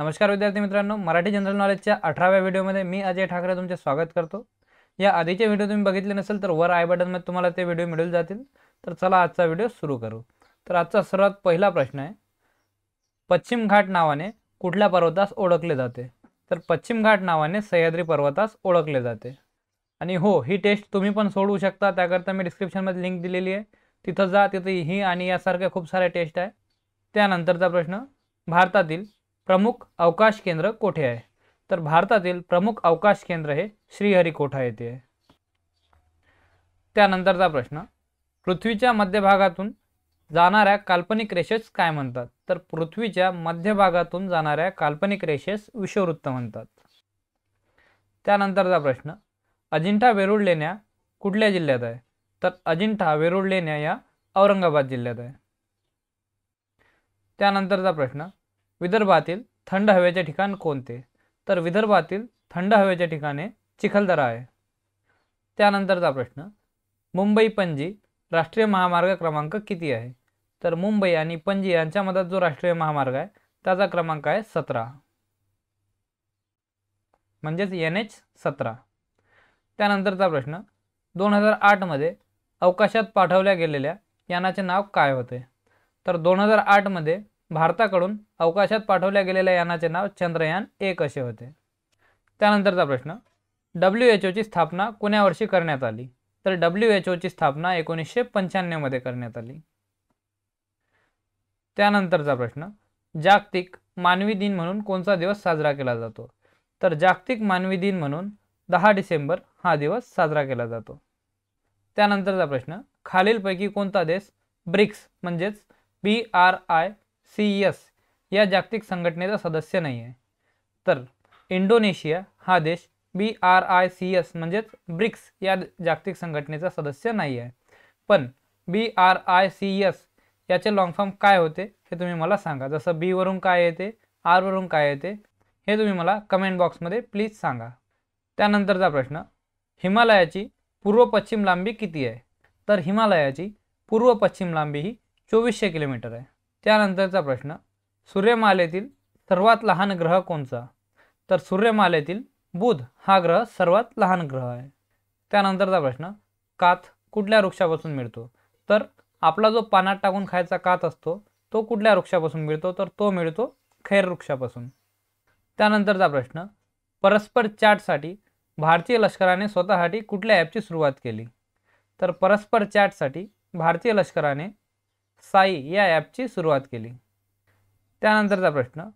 नमस्कार विद्यार्थी मित्रांनो मराठी जनरल नॉलेजच्या अठराव्या व्हिडिओमध्ये मी अजय ठाकरे तुमचे स्वागत करतो या आधीचे व्हिडिओ तुम्ही बघितले नसेल तर वर आय बटनमध्ये तुम्हाला ते व्हिडिओ मिळून जातील तर चला आजचा व्हिडिओ सुरू करू तर आजचा सर्वात पहिला प्रश्न आहे पश्चिम घाट नावाने कुठल्या पर्वतास ओळखले जाते तर पश्चिम घाट नावाने सह्याद्री पर्वतास ओळखले जाते आणि हो ही टेस्ट तुम्ही पण सोडवू शकता त्याकरता मी डिस्क्रिप्शनमध्ये लिंक दिलेली आहे तिथं जा तिथे ही आणि यासारख्या खूप साऱ्या टेस्ट आहे त्यानंतरचा प्रश्न भारतातील प्रमुख अवकाश केंद्र कोठे आहे तर भारतातील प्रमुख अवकाश केंद्र हे श्रीहरिकोठा येथे आहे त्यानंतरचा प्रश्न पृथ्वीच्या मध्यभागातून जाणाऱ्या काल्पनिक रेषेस काय म्हणतात तर पृथ्वीच्या मध्यभागातून जाणाऱ्या काल्पनिक रेषेस विषववृत्त म्हणतात त्यानंतरचा प्रश्न अजिंठा वेरूळ लेण्या कुठल्या जिल्ह्यात आहे तर अजिंठा वेरूळ लेण्या या औरंगाबाद जिल्ह्यात आहे त्यानंतरचा प्रश्न विदर्भातील थंड हवेचे ठिकाण कोणते तर विदर्भातील थंड हवेचे ठिकाणे चिखलदरा आहे त्यानंतरचा प्रश्न मुंबई पणजी राष्ट्रीय महामार्ग क्रमांक किती आहे तर मुंबई आणि पणजी यांच्या जो राष्ट्रीय महामार्ग आहे त्याचा क्रमांक आहे सतरा म्हणजेच एन एच सतरा त्यानंतरचा प्रश्न दोन हजार आठमध्ये अवकाशात पाठवल्या गेलेल्या यानाचे नाव काय होते तर दोन हजार आठमध्ये भारताकडून अवकाशात पाठवल्या गेलेल्या यानाचे नाव चंद्रयान एक असे होते त्यानंतरचा प्रश्न डब्ल्यू एच ओची स्थापना कोण्या वर्षी करण्यात आली तर डब्ल्यू एच ओची स्थापना एकोणीसशे पंच्याण्णवमध्ये करण्यात आली त्यानंतरचा प्रश्न जागतिक मानवी दिन म्हणून कोणता दिवस साजरा केला जातो तर जागतिक मानवी दिन म्हणून दहा डिसेंबर हा दिवस साजरा केला जातो त्यानंतरचा प्रश्न खालीलपैकी कोणता देश ब्रिक्स म्हणजेच B R I C S या जागतिक संघटनेचा सदस्य नाही आहे तर इंडोनेशिया हा देश B R I C S म्हणजेच ब्रिक्स या जागतिक संघटनेचा सदस्य नाही आहे पण B R I C S याचे लॉंग फॉर्म काय होते हे तुम्ही मला सांगा जसं बीवरून काय येते आरवरून काय येते हे तुम्ही मला कमेंट बॉक्समध्ये प्लीज सांगा त्यानंतरचा प्रश्न हिमालयाची पूर्व पश्चिम लांबी किती आहे तर हिमालयाची पूर्व पश्चिम लांबी ही चोवीसशे किलोमीटर आहे त्यानंतरचा प्रश्न सूर्यमालेतील सर्वात लहान ग्रह कोणता तर सूर्यमालेतील बुध हा ग्रह सर्वात लहान ग्रह आहे त्यानंतरचा प्रश्न काथ कुठल्या वृक्षापासून मिळतो तर आपला जो पानात टाकून खायचा कात असतो तो कुठल्या वृक्षापासून मिळतो तर तो मिळतो खैर वृक्षापासून त्यानंतरचा प्रश्न परस्पर चॅटसाठी भारतीय लष्कराने स्वतःसाठी कुठल्या ॲपची सुरुवात केली तर परस्पर चॅटसाठी भारतीय लष्कराने साई या ॲपची सुरुवात केली त्यानंतरचा प्रश्न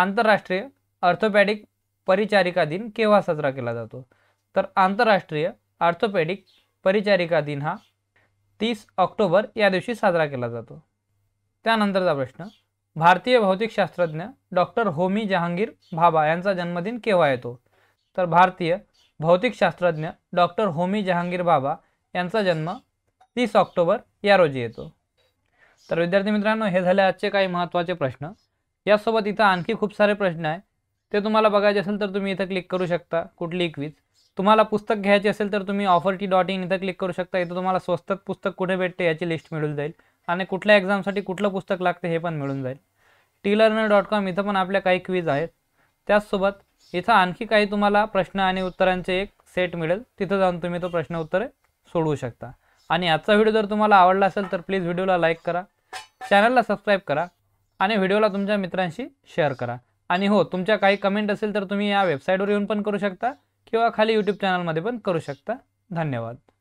आंतरराष्ट्रीय ऑर्थोपॅडिक परिचारिका दिन केव्हा साजरा केला जातो तर आंतरराष्ट्रीय ऑर्थोपॅडिक परिचारिका दिन हा तीस ऑक्टोबर या दिवशी साजरा केला जातो त्यानंतरचा प्रश्न भारतीय भौतिकशास्त्रज्ञ डॉक्टर होमी जहांगीर भाभा यांचा जन्मदिन केव्हा येतो तर भारतीय भौतिकशास्त्रज्ञ डॉक्टर होमी जहांगीर भाभा यांचा जन्म तीस ऑक्टोबर या रोजी येतो तर विद्यार्थी मित्रांनो हे झाले आजचे काही महत्त्वाचे प्रश्न यासोबत इथं आणखी खूप सारे प्रश्न आहे ते तुम्हाला बघायचे असेल तर तुम्ही इथं क्लिक करू शकता कुठली क्विज तुम्हाला पुस्तक घ्यायचे असेल तर तुम्ही ऑफर टी डॉट इन इथं क्लिक करू शकता इथं तुम्हाला स्वस्तात पुस्तक कुठे भेटते याची लिस्ट मिळून जाईल आणि कुठल्या एक्झामसाठी कुठलं पुस्तक लागते हे पण मिळून जाईल टी लर्नर डॉट कॉम इथं पण आपल्या काही क्वीज आहेत त्याचसोबत इथं आणखी काही तुम्हाला प्रश्न आणि उत्तरांचे एक सेट मिळेल तिथं जाऊन तुम्ही तो प्रश्न उत्तरे सोडवू शकता आणि आजचा व्हिडिओ जर तुम्हाला आवडला असेल तर प्लीज व्हिडिओला लाईक करा चॅनलला सबस्क्राईब करा आणि व्हिडिओला तुमच्या मित्रांशी शेअर करा आणि हो तुमच्या काही कमेंट असेल तर तुम्ही या वेबसाईटवर येऊन पण करू शकता किंवा खाली यूट्यूब चॅनलमध्ये पण करू शकता धन्यवाद